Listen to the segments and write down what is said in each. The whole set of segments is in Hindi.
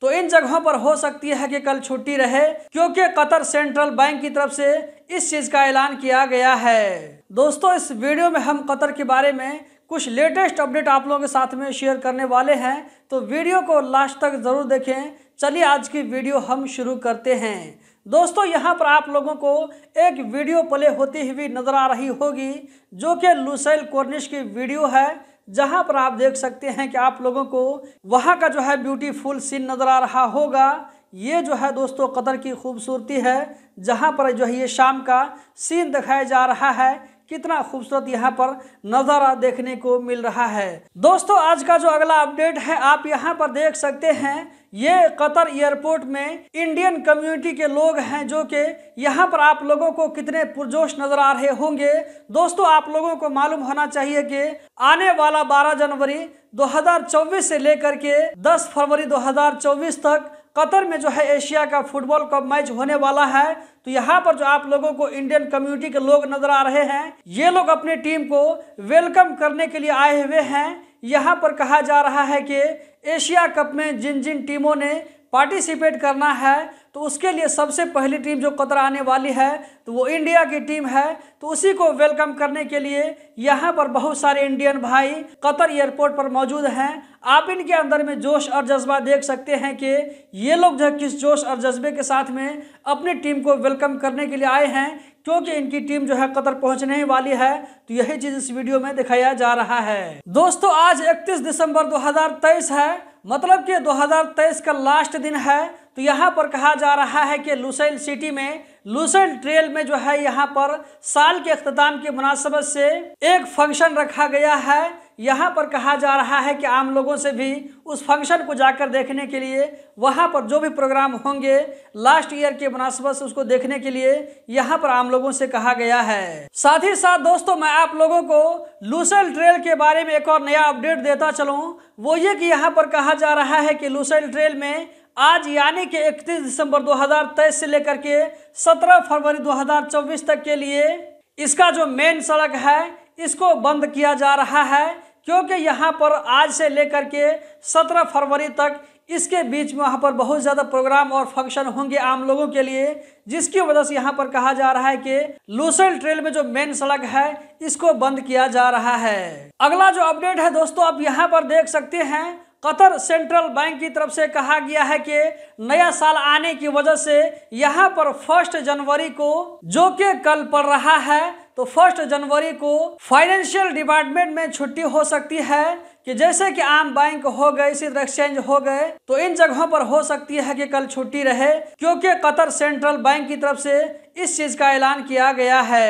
तो इन जगहों पर हो सकती है कि कल छुट्टी रहे क्योंकि कतर सेंट्रल बैंक की तरफ से इस चीज़ का ऐलान किया गया है दोस्तों इस वीडियो में हम कतर के बारे में कुछ लेटेस्ट अपडेट आप लोगों के साथ में शेयर करने वाले हैं तो वीडियो को लास्ट तक ज़रूर देखें चलिए आज की वीडियो हम शुरू करते हैं दोस्तों यहाँ पर आप लोगों को एक वीडियो प्ले होती हुई नज़र आ रही होगी जो कि लुसैल कोर्निश की वीडियो है जहाँ पर आप देख सकते हैं कि आप लोगों को वहाँ का जो है ब्यूटीफुल सीन नज़र आ रहा होगा ये जो है दोस्तों कतर की खूबसूरती है जहाँ पर जो है ये शाम का सीन दिखाया जा रहा है कितना खूबसूरत यहाँ पर नज़ारा देखने को मिल रहा है दोस्तों आज का जो अगला अपडेट है आप यहाँ पर देख सकते हैं ये कतर एयरपोर्ट में इंडियन कम्युनिटी के लोग हैं जो कि यहाँ पर आप लोगों को कितने पुरजोश नज़र आ रहे होंगे दोस्तों आप लोगों को मालूम होना चाहिए कि आने वाला 12 जनवरी 2024 से लेकर के 10 फरवरी 2024 तक कतर में जो है एशिया का फुटबॉल कप मैच होने वाला है तो यहाँ पर जो आप लोगों को इंडियन कम्युनिटी के लोग नजर आ रहे हैं ये लोग अपने टीम को वेलकम करने के लिए आए हुए हैं यहाँ पर कहा जा रहा है कि एशिया कप में जिन जिन टीमों ने पार्टिसिपेट करना है तो उसके लिए सबसे पहली टीम जो कतर आने वाली है तो वो इंडिया की टीम है तो उसी को वेलकम करने के लिए यहाँ पर बहुत सारे इंडियन भाई कतर एयरपोर्ट पर मौजूद हैं आप इनके अंदर में जोश और जज्बा देख सकते हैं कि ये लोग जो किस जोश और जज्बे के साथ में अपनी टीम को वेलकम करने के लिए आए हैं क्योंकि इनकी टीम जो है कतर पहुंचने ही वाली है तो यही चीज इस वीडियो में दिखाया जा रहा है दोस्तों आज 31 दिसंबर 2023 है मतलब कि 2023 का लास्ट दिन है तो यहाँ पर कहा जा रहा है कि लुसैल सिटी में लुसैल ट्रेल में जो है यहाँ पर साल के अख्ताम की मुनासबत से एक फंक्शन रखा गया है यहाँ पर कहा जा रहा है कि आम लोगों से भी उस फंक्शन को जाकर देखने के लिए वहाँ पर जो भी प्रोग्राम होंगे लास्ट ईयर के मुनासबत से उसको देखने के लिए यहाँ पर आम लोगों से कहा गया है साथ ही साथ दोस्तों मैं आप लोगों को लूसेल ट्रेल के बारे में एक और नया अपडेट देता चलूँ वो ये कि यहाँ पर कहा जा रहा है कि लूसेल ट्रेल में आज यानी कि 31 दिसंबर 2023 से लेकर के 17 फरवरी 2024 तक के लिए इसका जो मेन सड़क है इसको बंद किया जा रहा है क्योंकि यहाँ पर आज से लेकर के 17 फरवरी तक इसके बीच में वहाँ पर बहुत ज़्यादा प्रोग्राम और फंक्शन होंगे आम लोगों के लिए जिसकी वजह से यहाँ पर कहा जा रहा है कि लूसल ट्रेल में जो मेन सड़क है इसको बंद किया जा रहा है अगला जो अपडेट है दोस्तों आप यहाँ पर देख सकते हैं कतर सेंट्रल बैंक की तरफ से कहा गया है कि नया साल आने की वजह से यहाँ पर फर्स्ट जनवरी को जो के कल पड़ रहा है तो फर्स्ट जनवरी को फाइनेंशियल डिपार्टमेंट में छुट्टी हो सकती है कि जैसे कि आम बैंक हो गए इसी तरह एक्सचेंज हो गए तो इन जगहों पर हो सकती है कि कल छुट्टी रहे क्योंकि कतर सेंट्रल बैंक की तरफ से इस चीज का ऐलान किया गया है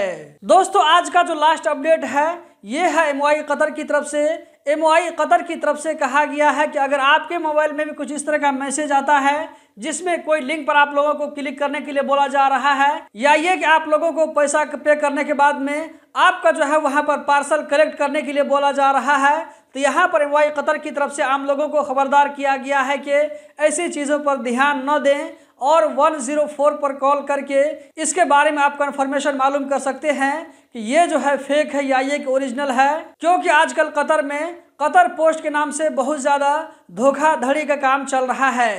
दोस्तों आज का जो लास्ट अपडेट है ये है एम कतर की तरफ से एम कतर की तरफ से कहा गया है कि अगर आपके मोबाइल में भी कुछ इस तरह का मैसेज आता है जिसमें कोई लिंक पर आप लोगों को क्लिक करने के लिए बोला जा रहा है या ये कि आप लोगों को पैसा पे करने के बाद में आपका जो है वहाँ पर पार्सल कलेक्ट करने के लिए बोला जा रहा है तो यहाँ पर एम कतर की तरफ से आम लोगों को खबरदार किया गया है कि ऐसी चीज़ों पर ध्यान न दें और 104 पर कॉल करके इसके बारे में आप कन्फर्मेशन मालूम कर सकते हैं कि ये जो है फेक है या ये ओरिजिनल है क्योंकि आजकल कतर में कतर पोस्ट के नाम से बहुत ज़्यादा धोखाधड़ी का काम चल रहा है